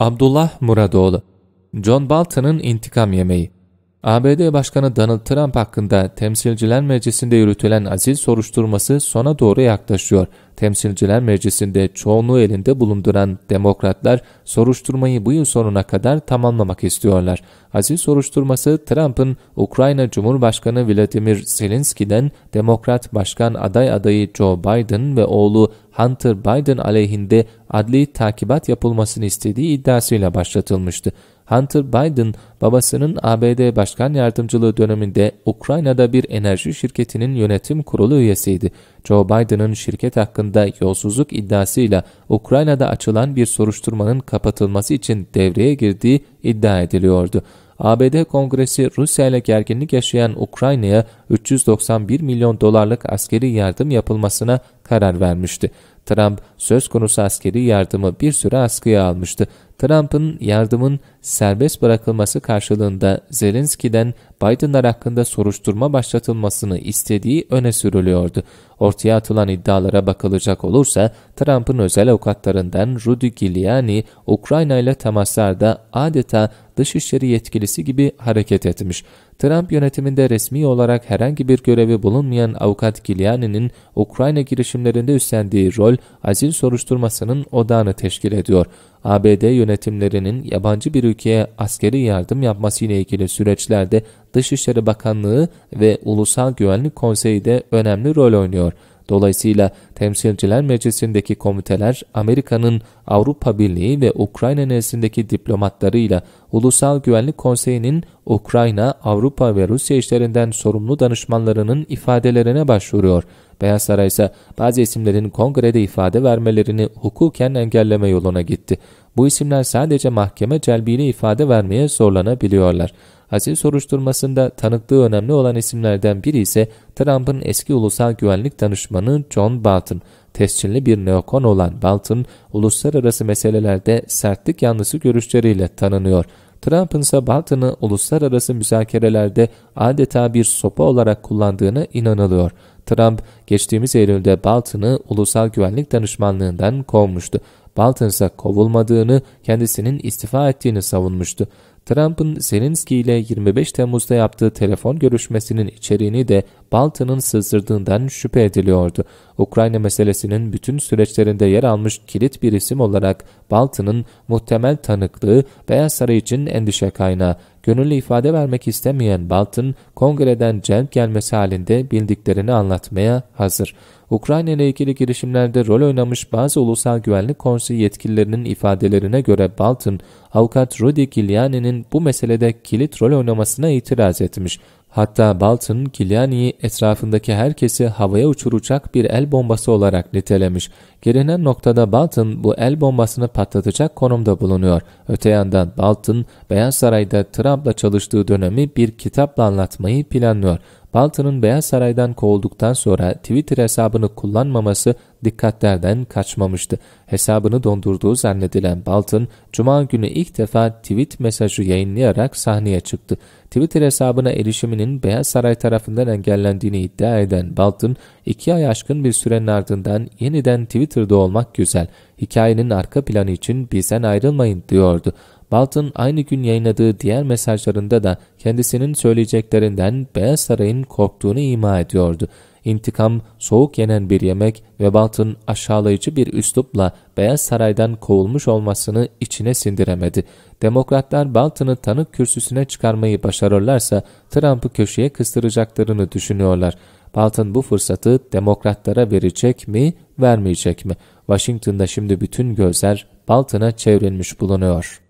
Abdullah Muradoğlu John Bolton'ın intikam yemeği ABD Başkanı Donald Trump hakkında Temsilciler Meclisi'nde yürütülen azil soruşturması sona doğru yaklaşıyor. Temsilciler Meclisi'nde çoğunluğu elinde bulunduran demokratlar soruşturmayı bu yıl sonuna kadar tamamlamak istiyorlar. Azil soruşturması Trump'ın Ukrayna Cumhurbaşkanı Vladimir Zelenski'den Demokrat Başkan aday adayı Joe Biden ve oğlu Hunter Biden aleyhinde adli takibat yapılmasını istediği iddiasıyla başlatılmıştı. Hunter Biden babasının ABD Başkan Yardımcılığı döneminde Ukrayna'da bir enerji şirketinin yönetim kurulu üyesiydi. Joe Biden'ın şirket hakkında hakkında yolsuzluk iddiasıyla Ukrayna'da açılan bir soruşturmanın kapatılması için devreye girdiği iddia ediliyordu. ABD Kongresi Rusya ile gerginlik yaşayan Ukrayna'ya 391 milyon dolarlık askeri yardım yapılmasına karar vermişti. Trump söz konusu askeri yardımı bir süre askıya almıştı. Trump'ın yardımın serbest bırakılması karşılığında Zelenski'den Biden'lar hakkında soruşturma başlatılmasını istediği öne sürülüyordu. Ortaya atılan iddialara bakılacak olursa Trump'ın özel avukatlarından Rudy Giuliani Ukrayna ile temaslarda adeta dışişleri yetkilisi gibi hareket etmiş. Trump yönetiminde resmi olarak herhangi bir görevi bulunmayan avukat Giuliani'nin Ukrayna girişimlerinde üstlendiği rol azil soruşturmasının odağını teşkil ediyor. ABD yönetimlerinin yabancı bir ülkeye askeri yardım yapması ile ilgili süreçlerde Dışişleri Bakanlığı ve Ulusal Güvenlik Konseyi de önemli rol oynuyor. Dolayısıyla Temsilciler Meclisi'ndeki komiteler Amerika'nın Avrupa Birliği ve Ukrayna nezdindeki diplomatlarıyla Ulusal Güvenlik Konseyi'nin Ukrayna, Avrupa ve Rusya işlerinden sorumlu danışmanlarının ifadelerine başvuruyor. Beyaz Saray ise bazı isimlerin kongrede ifade vermelerini hukuken engelleme yoluna gitti. Bu isimler sadece mahkeme celbiyle ifade vermeye zorlanabiliyorlar. Asil soruşturmasında tanıklığı önemli olan isimlerden biri ise Trump'ın eski ulusal güvenlik danışmanı John Bolton. Tescilli bir neokon olan Bolton, uluslararası meselelerde sertlik yanlısı görüşleriyle tanınıyor. Trump'ın ise Bolton'ı uluslararası müzakerelerde adeta bir sopa olarak kullandığına inanılıyor. Trump, geçtiğimiz Eylül'de Bolton'ı ulusal güvenlik danışmanlığından kovmuştu. Bolton ise kovulmadığını, kendisinin istifa ettiğini savunmuştu. Trump'ın Zelenski ile 25 Temmuz'da yaptığı telefon görüşmesinin içeriğini de Baltan'ın sızdırdığından şüphe ediliyordu. Ukrayna meselesinin bütün süreçlerinde yer almış kilit bir isim olarak Baltan'ın muhtemel tanıklığı Beyaz Saray için endişe kaynağı gönüllü ifade vermek istemeyen Baltın, kongreden celp gelmesi halinde bildiklerini anlatmaya hazır. Ukrayna ile ilgili girişimlerde rol oynamış bazı Ulusal Güvenlik Konseyi yetkililerinin ifadelerine göre Baltın, avukat Rudy Giuliani'nin bu meselede kilit rol oynamasına itiraz etmiş. Hatta Balton, Giuliani'yi etrafındaki herkesi havaya uçuracak bir el bombası olarak nitelemiş. Gelinen noktada Balton bu el bombasını patlatacak konumda bulunuyor. Öte yandan Balton, Beyaz Saray'da Trump'la çalıştığı dönemi bir kitapla anlatmayı planlıyor. Bolton'ın Beyaz Saray'dan kovulduktan sonra Twitter hesabını kullanmaması dikkatlerden kaçmamıştı. Hesabını dondurduğu zannedilen Bolton, Cuma günü ilk defa tweet mesajı yayınlayarak sahneye çıktı. Twitter hesabına erişiminin Beyaz Saray tarafından engellendiğini iddia eden Bolton, iki ay aşkın bir sürenin ardından yeniden Twitter'da olmak güzel, hikayenin arka planı için bizden ayrılmayın diyordu. Bolton aynı gün yayınladığı diğer mesajlarında da kendisinin söyleyeceklerinden Beyaz Saray'ın korktuğunu ima ediyordu. İntikam soğuk yenen bir yemek ve Bolton aşağılayıcı bir üslupla Beyaz Saray'dan kovulmuş olmasını içine sindiremedi. Demokratlar Bolton'ı tanık kürsüsüne çıkarmayı başarırlarsa Trump'ı köşeye kıstıracaklarını düşünüyorlar. Bolton bu fırsatı demokratlara verecek mi, vermeyecek mi? Washington'da şimdi bütün gözler Bolton'a çevrilmiş bulunuyor.